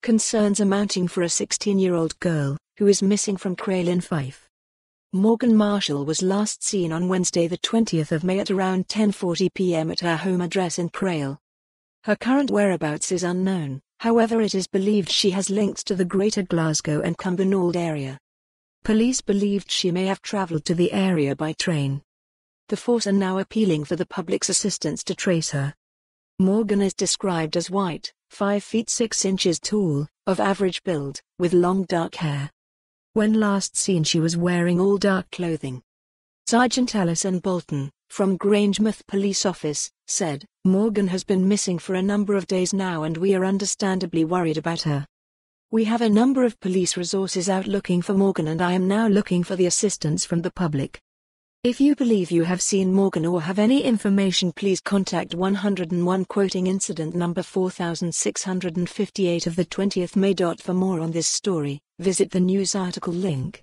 Concerns are mounting for a 16-year-old girl, who is missing from Kralin Fife. Morgan Marshall was last seen on Wednesday the 20th of May at around 10.40 p.m. at her home address in Crail. Her current whereabouts is unknown, however it is believed she has links to the Greater Glasgow and Cumbernauld area. Police believed she may have travelled to the area by train. The force are now appealing for the public's assistance to trace her. Morgan is described as white, 5 feet 6 inches tall, of average build, with long dark hair. When last seen she was wearing all dark clothing. Sergeant Allison Bolton, from Grangemouth Police Office, said, Morgan has been missing for a number of days now and we are understandably worried about her. We have a number of police resources out looking for Morgan and I am now looking for the assistance from the public. If you believe you have seen Morgan or have any information please contact 101 quoting incident number 4658 of the 20th May. For more on this story, visit the news article link.